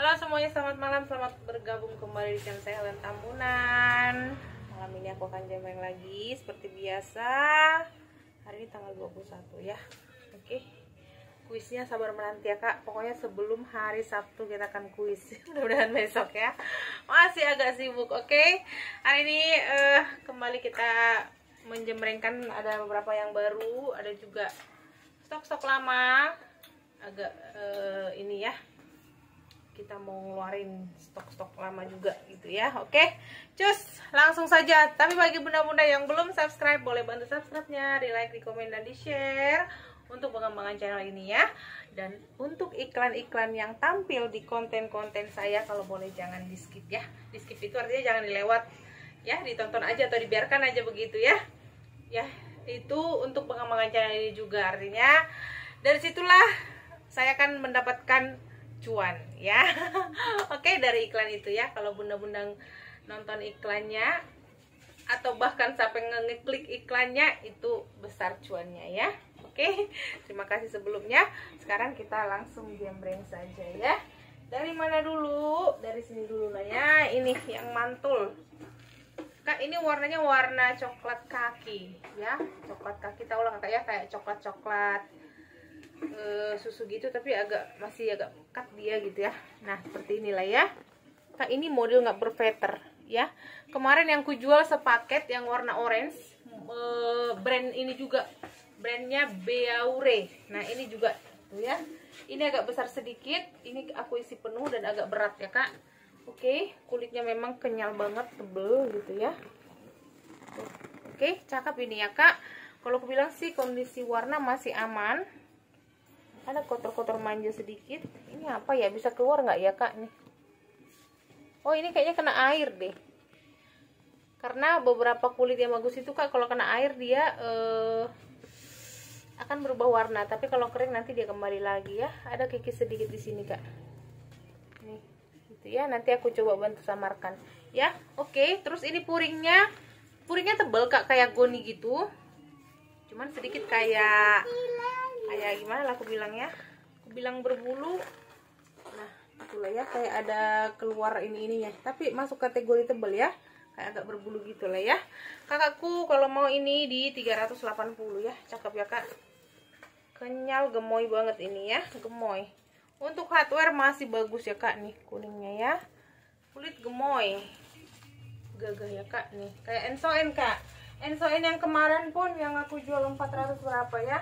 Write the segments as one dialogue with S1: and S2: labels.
S1: Halo semuanya, selamat malam, selamat bergabung kembali di channel saya Helen Tambunan Malam ini aku akan jemeng lagi, seperti biasa Hari ini tanggal 21 ya Oke, kuisnya sabar menanti ya kak Pokoknya sebelum hari Sabtu kita akan kuis Mudah-mudahan besok ya Masih agak sibuk, oke Hari ini uh, kembali kita menjemrengkan Ada beberapa yang baru, ada juga stok-stok lama Agak uh, ini ya kita mau ngeluarin stok-stok lama juga gitu ya oke okay? cus langsung saja tapi bagi bunda-bunda yang belum subscribe boleh bantu subscribe-nya di like, di komen, dan di share untuk pengembangan channel ini ya dan untuk iklan-iklan yang tampil di konten-konten saya kalau boleh jangan di skip ya di skip itu artinya jangan dilewat ya ditonton aja atau dibiarkan aja begitu ya ya itu untuk pengembangan channel ini juga artinya dari situlah saya akan mendapatkan cuan ya oke okay, dari iklan itu ya kalau bunda-bunda nonton iklannya atau bahkan sampai ngeklik iklannya itu besar cuannya ya oke okay? terima kasih sebelumnya sekarang kita langsung jembreng saja ya dari mana dulu dari sini dulu lah ya ini yang mantul kak ini warnanya warna coklat kaki ya coklat kaki tau lah kak ya kayak coklat coklat e, susu gitu tapi agak masih agak pekat dia gitu ya nah seperti inilah ya nah ini model nggak berfater ya kemarin yang ku jual sepaket yang warna orange e, brand ini juga brandnya Beaure nah ini juga tuh ya ini agak besar sedikit ini aku isi penuh dan agak berat ya kak oke kulitnya memang kenyal banget tebel gitu ya oke cakep ini ya kak kalau aku bilang sih kondisi warna masih aman karena kotor-kotor manja sedikit ini apa ya bisa keluar nggak ya kak nih oh ini kayaknya kena air deh karena beberapa kulit yang bagus itu kak kalau kena air dia eh, akan berubah warna tapi kalau kering nanti dia kembali lagi ya ada kiki sedikit di sini kak nih gitu ya nanti aku coba bantu samarkan ya oke okay. terus ini puringnya puringnya tebel kak kayak goni gitu cuman sedikit kayak kayak gimana lah aku bilang ya, aku bilang berbulu nah itulah ya kayak ada keluar ini ini ya tapi masuk kategori tebel ya kayak agak berbulu gitu lah ya kakakku kalau mau ini di 380 ya cakep ya kak kenyal gemoy banget ini ya gemoy untuk hardware masih bagus ya kak nih kuningnya ya kulit gemoy gagah ya kak nih kayak ensoin kak ensoin yang kemarin pun yang aku jual 400 berapa ya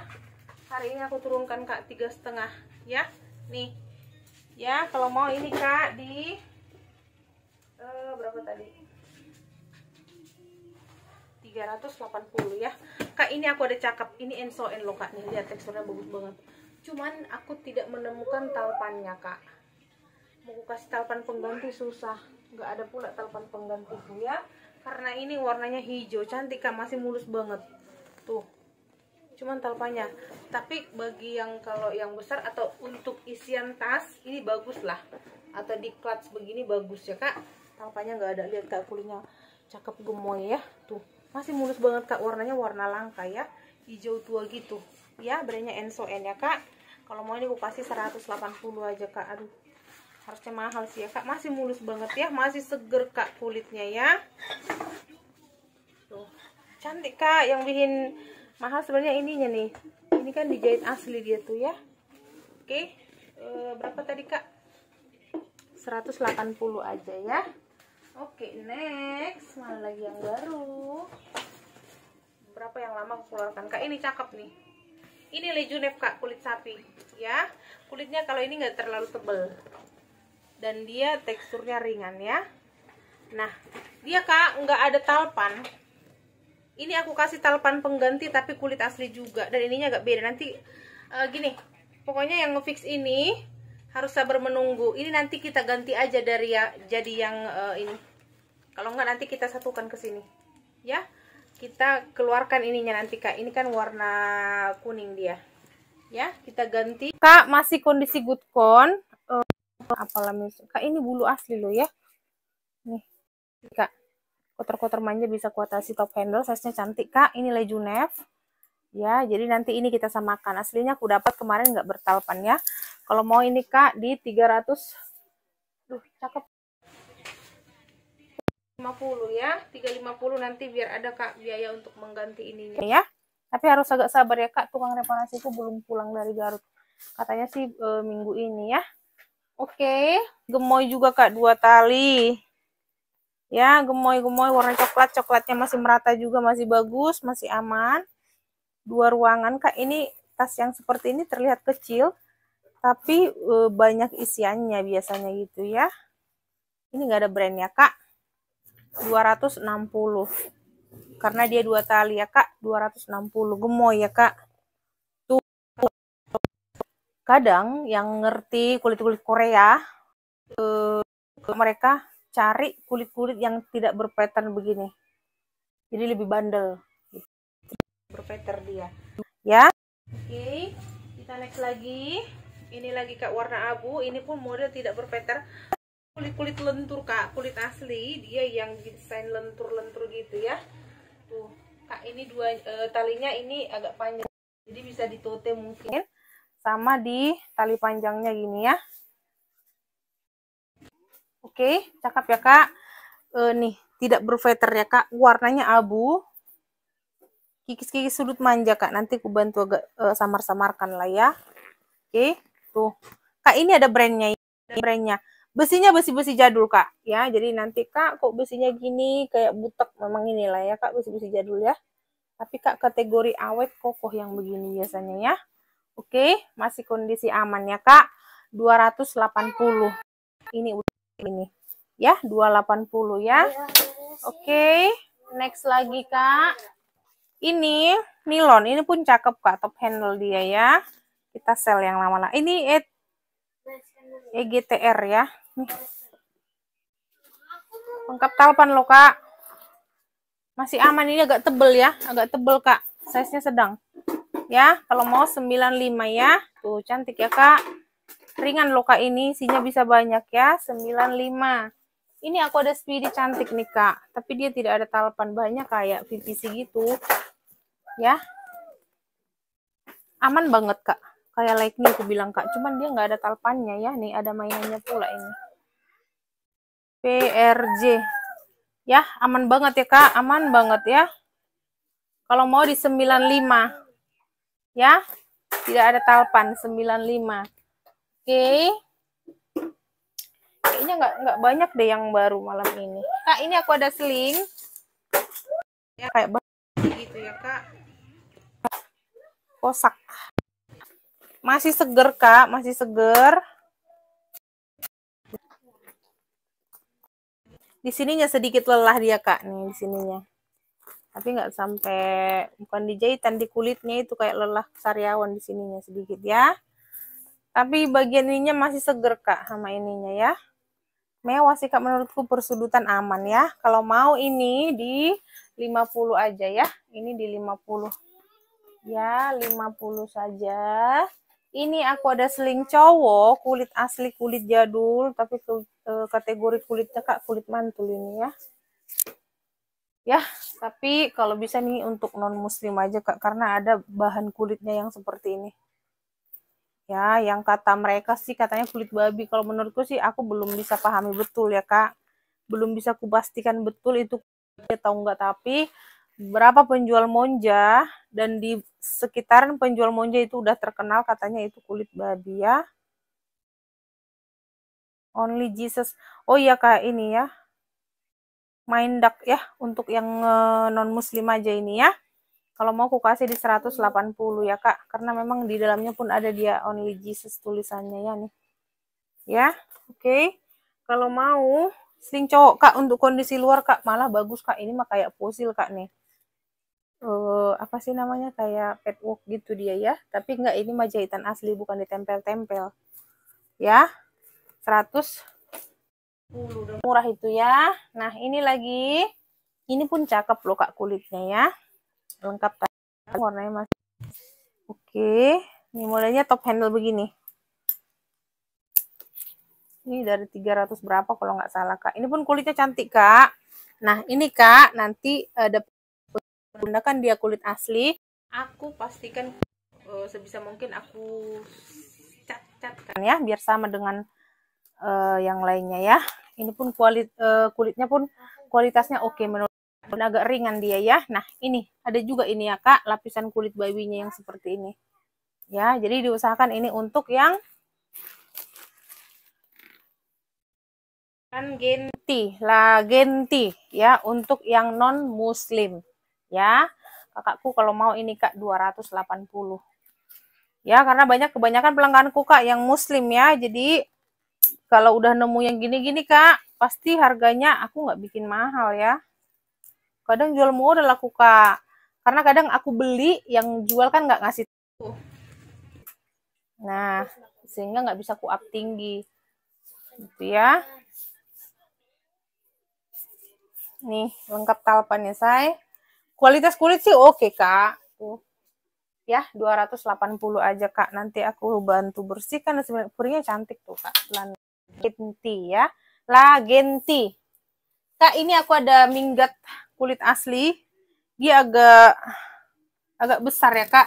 S1: hari ini aku turunkan kak tiga setengah ya nih ya kalau mau ini kak di uh, berapa tadi 380 ya kak ini aku ada cakep ini enso enlo kak nih lihat teksturnya bagus banget cuman aku tidak menemukan talpannya kak mau kasih talpan pengganti susah nggak ada pula talpan pengganti ya karena ini warnanya hijau cantik kak masih mulus banget tuh cuman talpanya tapi bagi yang kalau yang besar atau untuk isian tas ini bagus lah atau di clutch begini bagus ya kak talpanya nggak ada lihat kak kulitnya cakep gemoy ya tuh masih mulus banget kak warnanya warna langka ya hijau tua gitu ya brandnya Enso N ya kak kalau mau ini aku kasih 180 aja kak aduh harusnya mahal sih ya kak masih mulus banget ya masih seger kak kulitnya ya tuh cantik kak yang bikin mahal sebenarnya ininya nih ini kan dijahit asli dia tuh ya oke e, berapa tadi kak 180 aja ya oke next mana lagi yang baru berapa yang lama keluarkan kak ini cakep nih ini lejunef kak kulit sapi ya kulitnya kalau ini nggak terlalu tebel dan dia teksturnya ringan ya nah dia kak nggak ada talpan ini aku kasih talpan pengganti tapi kulit asli juga dan ininya agak beda nanti uh, gini pokoknya yang ngefix ini harus sabar menunggu ini nanti kita ganti aja dari ya, jadi yang uh, ini kalau enggak nanti kita satukan ke sini ya kita keluarkan ininya nanti kak ini kan warna kuning dia ya kita ganti kak masih kondisi good con uh, eh, apalah kak ini bulu asli loh ya nih kak kotor-kotor manja bisa kuatasi top handle size-nya cantik kak ini Lejunev ya jadi nanti ini kita samakan aslinya aku dapat kemarin nggak bertalpan ya kalau mau ini kak di 300 duh cakep 50 ya 350 nanti biar ada kak biaya untuk mengganti ini. ya tapi harus agak sabar ya kak tukang itu belum pulang dari Garut katanya sih e, minggu ini ya oke gemoy juga kak dua tali ya gemoy-gemoy warna coklat coklatnya masih merata juga masih bagus masih aman dua ruangan kak ini tas yang seperti ini terlihat kecil tapi e, banyak isiannya biasanya gitu ya ini nggak ada brandnya kak 260 karena dia dua tali ya kak 260 gemoy ya kak tuh kadang yang ngerti kulit-kulit Korea eh, ke mereka cari kulit-kulit yang tidak berpattern begini. Jadi lebih bandel. Berpattern dia. Ya. Oke, kita next lagi. Ini lagi Kak warna abu, ini pun model tidak berpattern. Kulit-kulit lentur Kak, kulit asli, dia yang desain lentur-lentur gitu ya. Tuh, Kak ini dua e, talinya ini agak panjang. Jadi bisa ditote mungkin sama di tali panjangnya gini ya. Oke, cakep ya kak. E, nih, tidak berveter ya kak. Warnanya abu. Kikis-kikis sudut manja kak. Nanti aku bantu agak e, samar-samarkan lah ya. Oke, tuh. Kak ini ada brandnya. Ini brandnya. Besinya besi-besi jadul kak. Ya, jadi nanti kak kok besinya gini kayak butek memang inilah ya kak besi-besi jadul ya. Tapi kak kategori awet kokoh yang begini biasanya ya. Oke, masih kondisi aman ya kak. 280. Ini udah ini. Ya, 280 ya. Iya, iya Oke, okay. next lagi Kak. Ini nilon, ini pun cakep Kak top handle dia ya. Kita sel yang lama-lama. Ini eh, e EGTR ya. Nih. Lengkap talpan loh Kak. Masih aman ini agak tebel ya, agak tebel Kak. Size-nya sedang. Ya, kalau mau 95 ya. Tuh cantik ya Kak ringan loh kak ini isinya bisa banyak ya 95 ini aku ada speedy cantik nih kak tapi dia tidak ada talapan banyak kayak VPC gitu ya aman banget kak kayak like nih aku bilang kak cuman dia nggak ada talpannya ya nih ada mainannya pula ini PRJ ya aman banget ya kak aman banget ya kalau mau di 95 ya tidak ada talpan 95 okay. kayaknya nggak nggak banyak deh yang baru malam ini kak ah, ini aku ada seling ya kayak gitu ya kak kosak masih seger kak masih seger di sininya sedikit lelah dia kak nih di sininya tapi nggak sampai bukan di jahitan di kulitnya itu kayak lelah sariawan di sininya sedikit ya tapi bagian ininya masih seger kak sama ininya ya. Mewah sih kak menurutku persudutan aman ya. Kalau mau ini di 50 aja ya. Ini di 50. Ya 50 saja. Ini aku ada seling cowok, kulit asli, kulit jadul, tapi ke, ke, kategori kulitnya kak kulit mantul ini ya. Ya, tapi kalau bisa nih untuk non muslim aja kak, karena ada bahan kulitnya yang seperti ini ya yang kata mereka sih katanya kulit babi kalau menurutku sih aku belum bisa pahami betul ya kak belum bisa kupastikan betul itu atau enggak tapi berapa penjual monja dan di sekitaran penjual monja itu udah terkenal katanya itu kulit babi ya only Jesus oh iya kak ini ya main duck ya untuk yang eh, non muslim aja ini ya kalau mau aku kasih di 180 ya kak, karena memang di dalamnya pun ada dia only Jesus tulisannya ya nih. Ya, oke. Okay. Kalau mau sling cowok kak untuk kondisi luar kak malah bagus kak ini mah kayak fosil kak nih. Uh, apa sih namanya kayak walk gitu dia ya. Tapi enggak ini mah jahitan asli bukan ditempel-tempel. Ya, 100 murah itu ya. Nah ini lagi, ini pun cakep loh kak kulitnya ya lengkap tadi warnanya masih oke ini modelnya top handle begini ini dari 300 berapa kalau nggak salah kak ini pun kulitnya cantik kak nah ini kak nanti eh, ada gunakan dia kulit asli aku pastikan uh, sebisa mungkin aku cat-catkan ya biar sama dengan uh, yang lainnya ya ini pun kualit uh, kulitnya pun kualitasnya oke okay menurut agak ringan dia ya. Nah, ini ada juga ini ya, Kak, lapisan kulit babinya yang seperti ini. Ya, jadi diusahakan ini untuk yang kan genti, lah genti ya untuk yang non muslim ya. Kakakku kalau mau ini Kak 280. Ya, karena banyak kebanyakan pelangganku Kak yang muslim ya. Jadi kalau udah nemu yang gini-gini Kak, pasti harganya aku nggak bikin mahal ya kadang jual murah lah aku kak karena kadang aku beli yang jual kan nggak ngasih tahu nah sehingga nggak bisa aku up tinggi gitu ya nih lengkap talpannya saya kualitas kulit sih oke kak tuh ya 280 aja kak nanti aku bantu bersihkan sebenarnya purinya cantik tuh kak genti ya genti kak ini aku ada minggat kulit asli. Dia agak agak besar ya, Kak.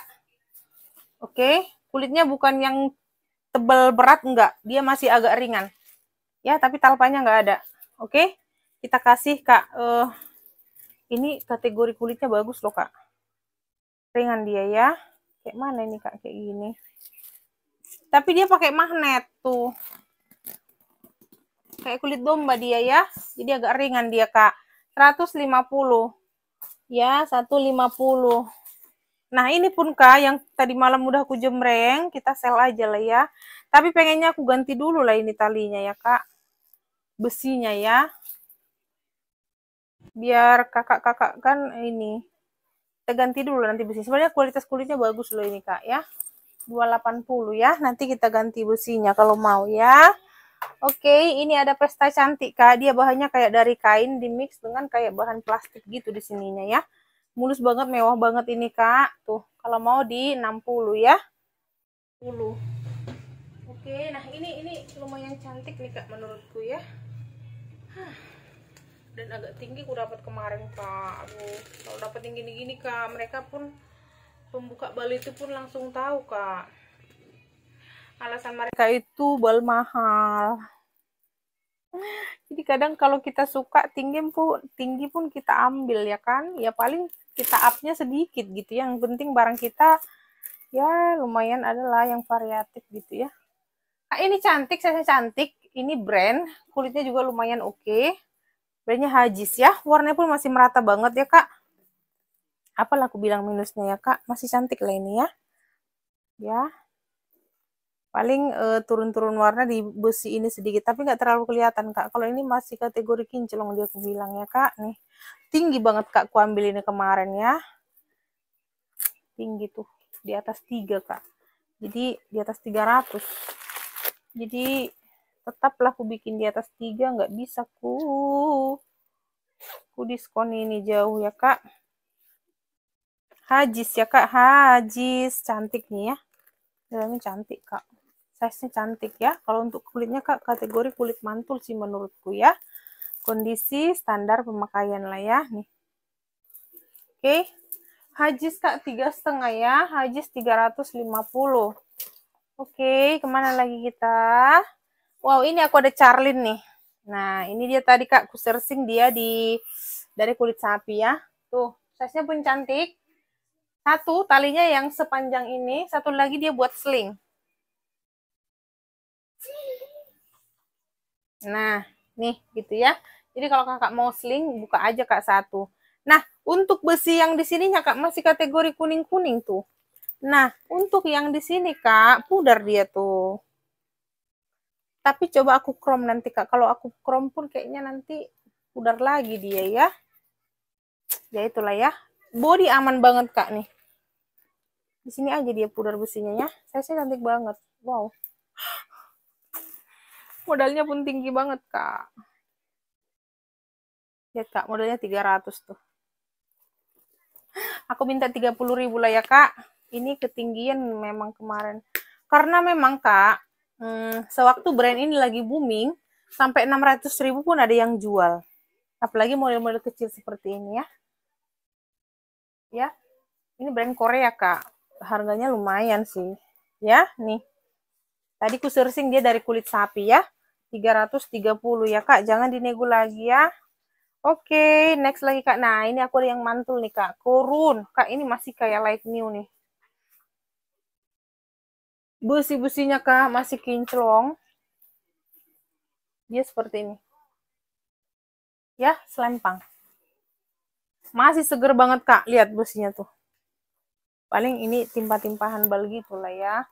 S1: Oke, kulitnya bukan yang tebal berat enggak, dia masih agak ringan. Ya, tapi talpanya enggak ada. Oke. Kita kasih Kak uh, ini kategori kulitnya bagus loh, Kak. Ringan dia ya. Kayak mana ini, Kak? Kayak gini. Tapi dia pakai magnet tuh kayak kulit domba dia ya. Jadi agak ringan dia, Kak. 150 ya 150 Nah, ini pun Kak, yang tadi malam udah aku jemreng, kita sel aja lah ya. Tapi pengennya aku ganti dulu lah ini talinya ya, Kak. Besinya ya. Biar kakak-kakak kan ini. Kita ganti dulu nanti besi. Sebenarnya kualitas kulitnya bagus loh ini, Kak, ya. 280 ya. Nanti kita ganti besinya kalau mau ya. Oke, okay, ini ada pesta cantik Kak. Dia bahannya kayak dari kain dimix dengan kayak bahan plastik gitu di sininya ya. Mulus banget, mewah banget ini Kak. Tuh, kalau mau di 60 ya. 10. Oke, okay, nah ini ini lumayan cantik nih Kak menurutku ya. Dan agak tinggi ku dapat kemarin Kak. Aduh, kalau dapat tinggi gini-gini Kak, mereka pun pembuka Bali itu pun langsung tahu Kak alasan mereka itu bal mahal jadi kadang kalau kita suka tinggi pun tinggi pun kita ambil ya kan ya paling kita upnya sedikit gitu ya. yang penting barang kita ya lumayan adalah yang variatif gitu ya nah, ini cantik saya cantik ini brand kulitnya juga lumayan oke okay. brandnya Hajis ya warnanya pun masih merata banget ya kak apalah aku bilang minusnya ya kak masih cantik lah ini ya ya paling turun eh, turun-turun warna di busi ini sedikit tapi nggak terlalu kelihatan kak kalau ini masih kategori kinclong dia aku bilang ya kak nih tinggi banget kak aku ambil ini kemarin ya tinggi tuh di atas tiga kak jadi di atas 300 jadi tetaplah aku bikin di atas tiga, nggak bisa ku ku diskon ini jauh ya kak Hajis ya kak Hajis cantik nih ya dalamnya cantik kak size-nya cantik ya. Kalau untuk kulitnya Kak kategori kulit mantul sih menurutku ya. Kondisi standar pemakaian lah ya nih. Oke. Okay. Hajis Kak tiga setengah ya. Hajis 350. Oke, okay, kemana lagi kita? Wow, ini aku ada Charlin nih. Nah, ini dia tadi Kak ku searching dia di dari kulit sapi ya. Tuh, size pun cantik. Satu talinya yang sepanjang ini, satu lagi dia buat sling. Nah, nih gitu ya. Jadi kalau kakak mau sling, buka aja kak satu. Nah, untuk besi yang di sininya kak masih kategori kuning-kuning tuh. Nah, untuk yang di sini kak, pudar dia tuh. Tapi coba aku chrome nanti kak. Kalau aku chrome pun kayaknya nanti pudar lagi dia ya. Ya itulah ya. Body aman banget kak nih. Di sini aja dia pudar besinya ya. Saya sih cantik banget. Wow modalnya pun tinggi banget, Kak. Ya Kak, modalnya 300 tuh. Aku minta 30 ribu lah ya, Kak. Ini ketinggian memang kemarin. Karena memang, Kak, hmm, sewaktu brand ini lagi booming, sampai 600 ribu pun ada yang jual. Apalagi model-model kecil seperti ini ya. Ya, ini brand Korea, Kak. Harganya lumayan sih. Ya, nih. Tadi ku sourcing dia dari kulit sapi ya. 330 ya Kak. Jangan dinego lagi ya. Oke, next lagi Kak. Nah, ini aku ada yang mantul nih Kak. Korun. Kak, ini masih kayak light new nih. Busi businya Kak masih kinclong. Dia seperti ini. Ya, selempang. Masih seger banget Kak. Lihat businya tuh. Paling ini timpa-timpahan bal gitu ya.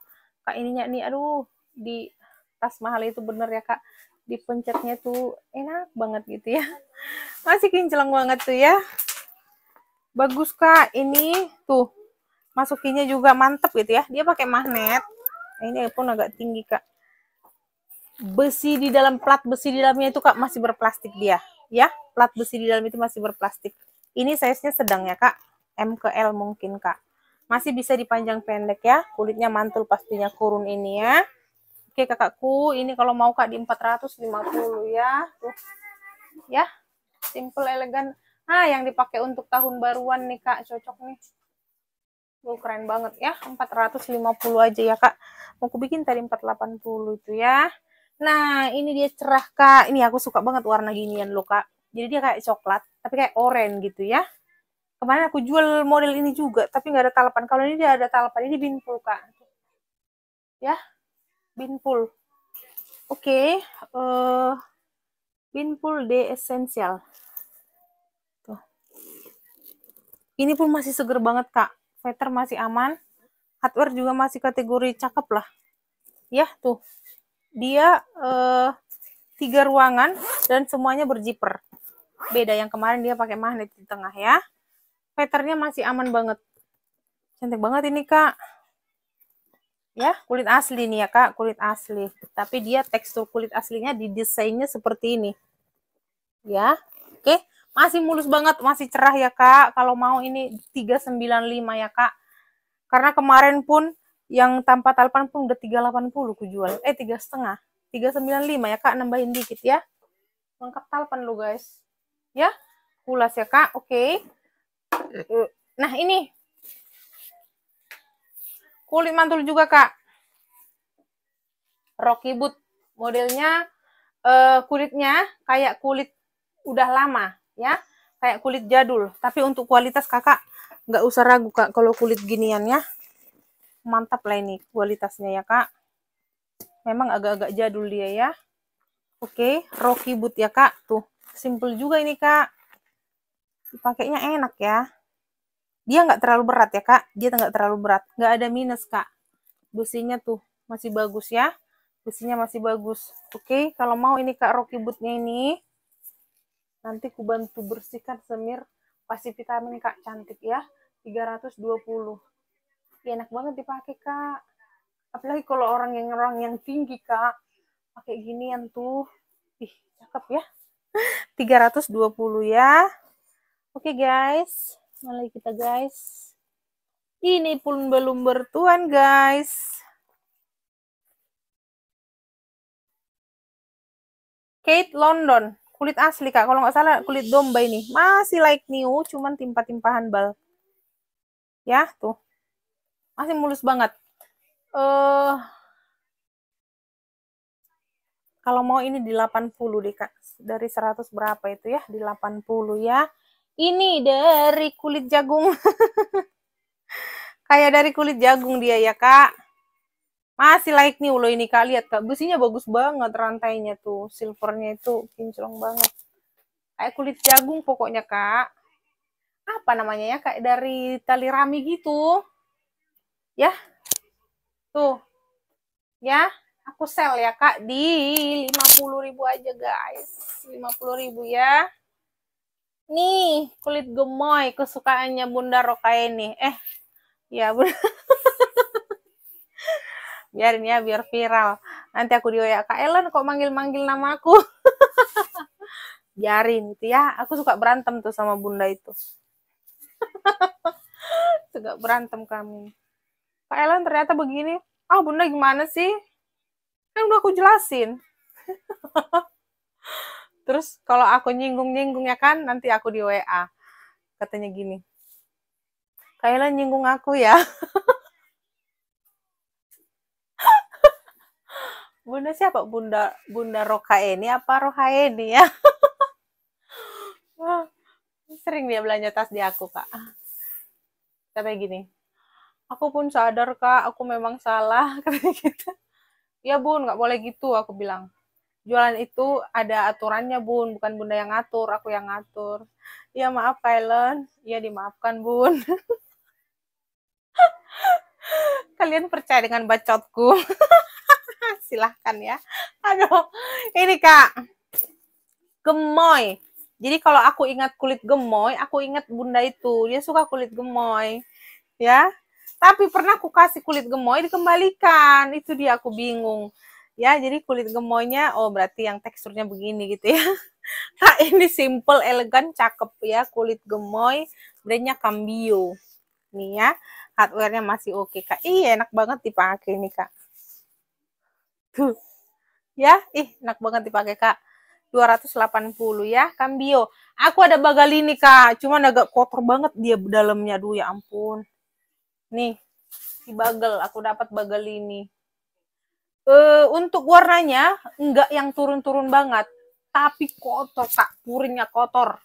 S1: Kak ininya nih aduh di tas mahal itu bener ya kak dipencetnya tuh enak banget gitu ya masih kinclong banget tuh ya bagus kak ini tuh masukinnya juga mantep gitu ya dia pakai magnet nah, ini pun agak tinggi kak besi di dalam plat besi di dalamnya itu kak masih berplastik dia ya plat besi di dalam itu masih berplastik ini size nya sedang ya kak M ke L mungkin kak masih bisa dipanjang pendek ya kulitnya mantul pastinya kurun ini ya Oke kakakku, ini kalau mau kak di 450 ya. Tuh. Ya, simple elegan. Nah, yang dipakai untuk tahun baruan nih kak, cocok nih. Lu keren banget ya, 450 aja ya kak. Mau aku bikin tadi 480 itu ya. Nah, ini dia cerah kak. Ini aku suka banget warna ginian lo kak. Jadi dia kayak coklat, tapi kayak oranye gitu ya. Kemarin aku jual model ini juga, tapi nggak ada talapan. Kalau ini dia ada talapan, ini bintul kak. Ya, Binpool. Oke, okay. uh, eh, Binpool D esensial. Tuh. Ini pun masih seger banget, Kak. Feather masih aman. Hardware juga masih kategori cakep lah. Ya, tuh. Dia uh, tiga ruangan dan semuanya berjiper. Beda yang kemarin dia pakai magnet di tengah ya. Feathernya masih aman banget. Cantik banget ini, Kak ya kulit asli nih ya kak kulit asli tapi dia tekstur kulit aslinya didesainnya seperti ini ya oke masih mulus banget masih cerah ya kak kalau mau ini 395 ya kak karena kemarin pun yang tanpa talpan pun udah 380 ku jual eh tiga setengah 395 ya kak nambahin dikit ya lengkap talpan lo guys ya kulas ya kak oke nah ini kulit mantul juga kak Rocky Boot. Modelnya eh, kulitnya kayak kulit udah lama ya, kayak kulit jadul. Tapi untuk kualitas kakak nggak usah ragu kak kalau kulit ginian ya. Mantap lah ini kualitasnya ya kak. Memang agak-agak jadul dia ya. Oke, Rocky Boot ya kak. Tuh, simple juga ini kak. Dipakainya enak ya dia nggak terlalu berat ya kak dia nggak terlalu berat nggak ada minus kak businya tuh masih bagus ya Besinya masih bagus. Oke, kalau mau ini Kak Rocky Bootnya ini, nanti ku bantu bersihkan semir pasti vitamin Kak cantik ya. 320. Ya, enak banget dipakai Kak. Apalagi kalau orang yang orang yang tinggi Kak. Pakai ginian tuh. Ih, cakep ya. 320 ya. Oke guys, mulai kita guys. Ini pun belum bertuan guys. Kate London. Kulit asli, Kak. Kalau nggak salah, kulit domba ini. Masih like new, cuman timpa-timpahan bal. Ya, tuh. Masih mulus banget. uh, kalau mau ini di 80 deh, Kak. Dari 100 berapa itu ya? Di 80 ya. Ini dari kulit jagung. Kayak dari kulit jagung dia ya, Kak. Masih like nih, ulo ini Kak, lihat Kak. Besinya bagus banget rantainya tuh. Silvernya itu kinclong banget. Kayak kulit jagung pokoknya Kak. Apa namanya ya? Kayak dari tali rami gitu. Ya. Tuh. Ya. Aku sel ya Kak di 50.000 aja guys. 50.000 ya. Nih, kulit gemoy kesukaannya Bunda ini. Eh, ya Bunda. biarin ya biar viral nanti aku diwa kak Ellen kok manggil-manggil nama aku biarin itu ya aku suka berantem tuh sama bunda itu suka berantem kami kak Ellen ternyata begini ah oh, bunda gimana sih kan udah aku jelasin terus kalau aku nyinggung-nyinggung ya kan nanti aku di WA katanya gini kak Ellen nyinggung aku ya Bunda siapa? Bunda Bunda Rokaeni apa Rohaeni ya? Sering dia belanja tas di aku, Kak. tapi gini. Aku pun sadar, Kak, aku memang salah kata kita. Ya, Bun, nggak boleh gitu aku bilang. Jualan itu ada aturannya, Bun, bukan Bunda yang ngatur, aku yang ngatur. Ya, maaf, Kailan. Ya, dimaafkan, Bun. Kalian percaya dengan bacotku. silahkan ya. Aduh, ini Kak, gemoy. Jadi kalau aku ingat kulit gemoy, aku ingat bunda itu. Dia suka kulit gemoy. Ya, tapi pernah aku kasih kulit gemoy dikembalikan. Itu dia aku bingung. Ya, jadi kulit gemoynya, oh berarti yang teksturnya begini gitu ya. Kak, ini simple, elegan, cakep ya. Kulit gemoy, brandnya Cambio. Nih ya, hardware masih oke, okay, Kak. Iya, enak banget dipakai nih, Kak. Tuh. Ya, ih enak banget dipakai, Kak. 280 ya, Cambio. Kan, aku ada bagal ini, Kak. Cuman agak kotor banget dia dalamnya. Duh, ya ampun. Nih, di bagel. Aku dapat bagel ini. Uh, eh, untuk warnanya, enggak yang turun-turun banget. Tapi kotor, Kak. Puringnya kotor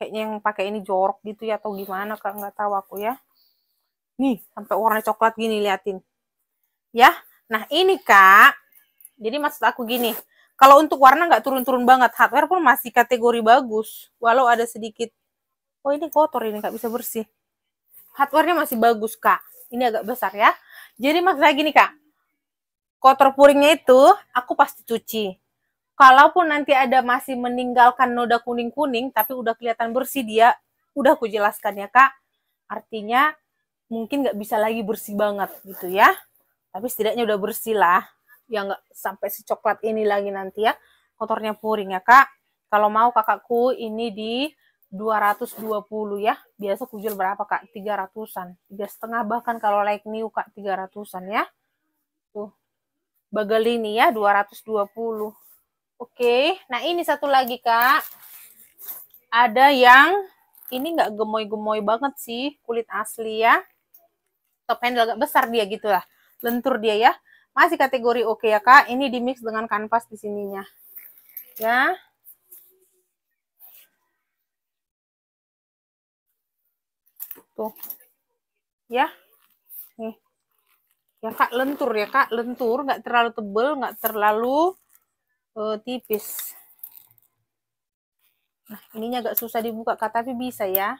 S1: kayaknya yang pakai ini jorok gitu ya atau gimana kak nggak tahu aku ya nih sampai warna coklat gini liatin ya Nah ini kak, jadi maksud aku gini, kalau untuk warna nggak turun-turun banget, hardware pun masih kategori bagus, walau ada sedikit, oh ini kotor ini nggak bisa bersih. Hardwarenya masih bagus kak, ini agak besar ya. Jadi maksud saya gini kak, kotor puringnya itu aku pasti cuci. Kalaupun nanti ada masih meninggalkan noda kuning-kuning, tapi udah kelihatan bersih dia, udah aku jelaskan ya kak. Artinya mungkin nggak bisa lagi bersih banget gitu ya tapi setidaknya udah bersih lah ya nggak sampai si coklat ini lagi nanti ya kotornya puring ya kak kalau mau kakakku ini di 220 ya biasa kujul berapa kak 300an tiga setengah bahkan kalau like new kak 300an ya tuh bagel ini ya 220 oke nah ini satu lagi kak ada yang ini nggak gemoy-gemoy banget sih kulit asli ya top handle agak besar dia gitulah lentur dia ya. Masih kategori oke okay ya kak. Ini dimix dengan kanvas di sininya. Ya. Tuh. Ya. Nih. Ya kak lentur ya kak. Lentur nggak terlalu tebel, nggak terlalu uh, tipis. Nah, ininya agak susah dibuka kak, tapi bisa ya.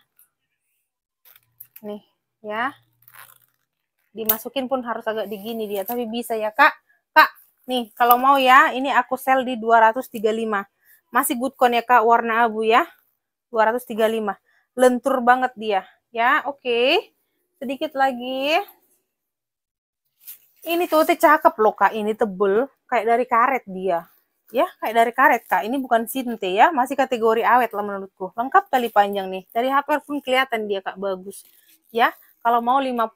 S1: Nih, ya dimasukin pun harus agak digini dia tapi bisa ya kak kak nih kalau mau ya ini aku sel di 235 masih good con ya kak warna abu ya 235 lentur banget dia ya oke okay. sedikit lagi ini tuh teh cakep loh kak ini tebel kayak dari karet dia ya kayak dari karet kak ini bukan sinte ya masih kategori awet lah menurutku lengkap kali panjang nih dari hardware pun kelihatan dia kak bagus ya kalau mau 50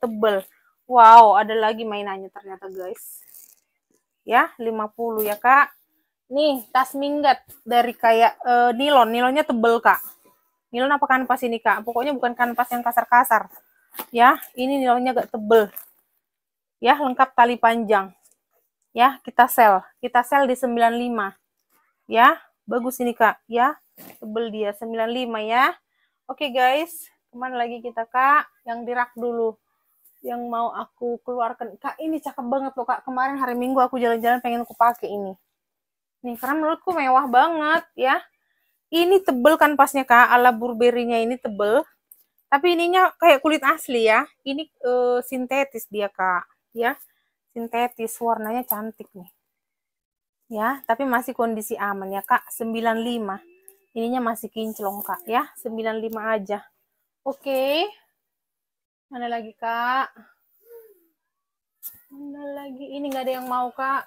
S1: tebel. Wow, ada lagi mainannya ternyata guys. Ya, 50 ya kak. Nih, tas minggat dari kayak uh, nilon. Nilonnya tebel kak. Nilon apa kanvas ini kak? Pokoknya bukan kanvas yang kasar-kasar. Ya, ini nilonnya agak tebel. Ya, lengkap tali panjang. Ya, kita sel. Kita sel di 95. Ya, bagus ini kak. Ya, tebel dia 95 ya. Oke guys, kemana lagi kita kak? Yang dirak dulu yang mau aku keluarkan. Kak, ini cakep banget loh, Kak. Kemarin hari Minggu aku jalan-jalan pengen aku pakai ini. Nih, karena menurutku mewah banget ya. Ini tebel kan pasnya, Kak. Ala burberry-nya ini tebel. Tapi ininya kayak kulit asli ya. Ini uh, sintetis dia, Kak. Ya, sintetis. Warnanya cantik nih. Ya, tapi masih kondisi aman ya, Kak. 95. Ininya masih kinclong, Kak. Ya, 95 aja. Oke. Okay. Mana lagi, Kak? Mana lagi? Ini nggak ada yang mau, Kak.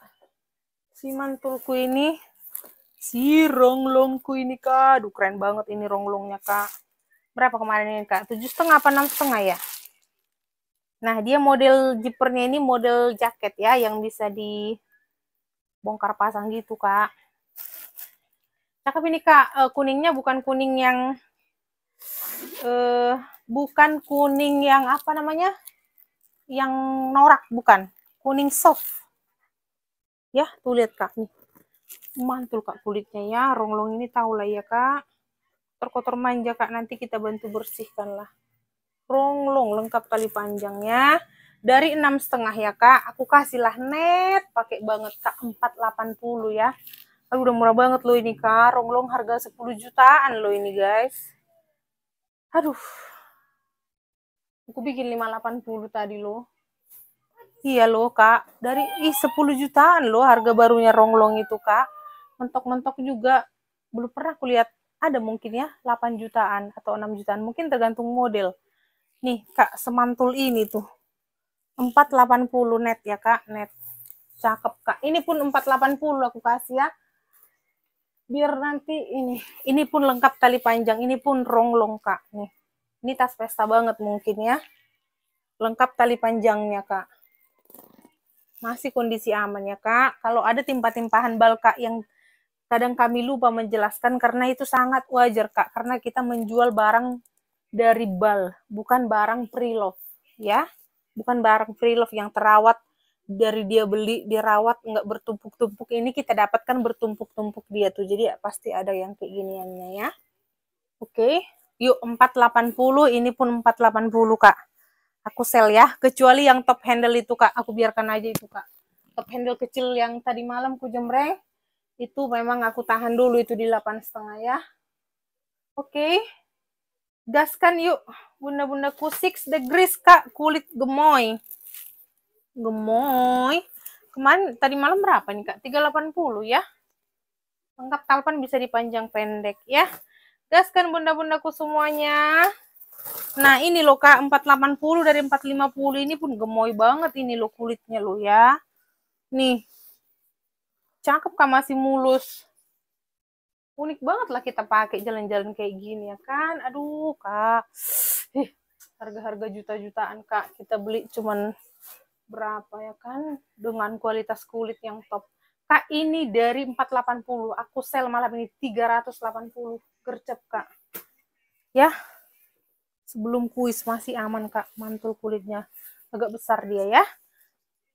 S1: Si mantulku ini. Si ronglongku ini, Kak. Aduh, keren banget ini ronglongnya, Kak. Berapa kemarin ini, Kak? Tujuh setengah apa enam setengah ya? Nah, dia model jipernya ini model jaket ya, yang bisa dibongkar pasang gitu, Kak. Cakep ini, Kak. Eh, kuningnya bukan kuning yang... eh bukan kuning yang apa namanya yang norak bukan kuning soft ya tuh lihat kak nih mantul kak kulitnya ya ronglong ini tahu lah ya kak terkotor manja kak nanti kita bantu bersihkan lah ronglong lengkap kali panjangnya dari enam setengah ya kak aku kasih lah net pakai banget kak 480 ya Aduh udah murah banget loh ini kak ronglong harga 10 jutaan loh ini guys aduh Aku bikin 580 tadi loh. Iya loh kak, dari ih 10 jutaan loh harga barunya ronglong itu kak. Mentok-mentok juga belum pernah kulihat ada mungkin ya 8 jutaan atau 6 jutaan mungkin tergantung model. Nih kak semantul ini tuh 480 net ya kak net cakep kak ini pun 480 aku kasih ya biar nanti ini ini pun lengkap tali panjang ini pun ronglong kak nih ini tas pesta banget mungkin ya. Lengkap tali panjangnya, Kak. Masih kondisi aman ya, Kak. Kalau ada timpa-timpahan balka yang kadang kami lupa menjelaskan karena itu sangat wajar, Kak. Karena kita menjual barang dari bal, bukan barang pre-love, ya. Bukan barang pre-love yang terawat dari dia beli dirawat nggak bertumpuk-tumpuk ini kita dapatkan bertumpuk-tumpuk dia tuh jadi ya, pasti ada yang keinginannya ya oke Yuk 480, ini pun 480 kak. Aku sel ya, kecuali yang top handle itu kak, aku biarkan aja itu kak. Top handle kecil yang tadi malam ku jemreng, itu memang aku tahan dulu itu di 8 setengah ya. Oke, okay. gaskan yuk. Bunda-bundaku 6 degrees kak, kulit gemoy. Gemoy. Kemarin, tadi malam berapa nih kak? 380 ya. Lengkap talpan bisa dipanjang pendek ya. Gaskan bunda-bundaku semuanya. Nah, ini loh Kak, 480 dari 450 ini pun gemoy banget ini loh kulitnya lo ya. Nih. Cakep Kak, masih mulus. Unik banget lah kita pakai jalan-jalan kayak gini ya kan. Aduh, Kak. Ih, harga-harga juta-jutaan Kak, kita beli cuman berapa ya kan dengan kualitas kulit yang top. Kak ini dari 480, aku sel malam ini 380 gercep Kak. Ya, sebelum kuis masih aman Kak, mantul kulitnya. Agak besar dia ya.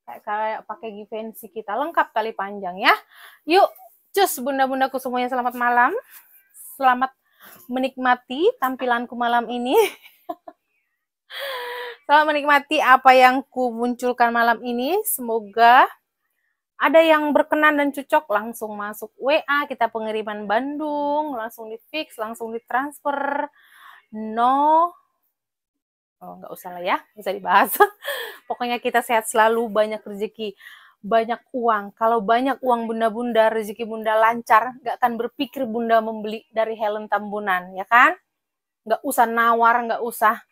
S1: Kayak, kayak pakai givenchy kita, lengkap tali panjang ya. Yuk, cus bunda-bundaku semuanya selamat malam. Selamat menikmati tampilanku malam ini. selamat menikmati apa yang ku munculkan malam ini. Semoga ada yang berkenan dan cocok langsung masuk WA kita pengiriman Bandung langsung di fix langsung ditransfer no oh nggak usah lah ya bisa dibahas pokoknya kita sehat selalu banyak rezeki banyak uang kalau banyak uang bunda-bunda rezeki bunda lancar nggak akan berpikir bunda membeli dari Helen Tambunan ya kan nggak usah nawar nggak usah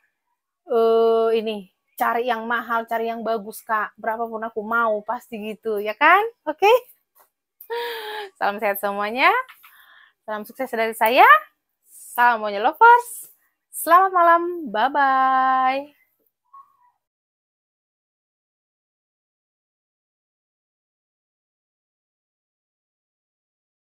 S1: uh, ini cari yang mahal, cari yang bagus, Kak. Berapapun aku mau, pasti gitu, ya kan? Oke? Okay? Salam sehat semuanya. Salam sukses dari saya. Salam maunya lovers. Selamat malam. Bye-bye.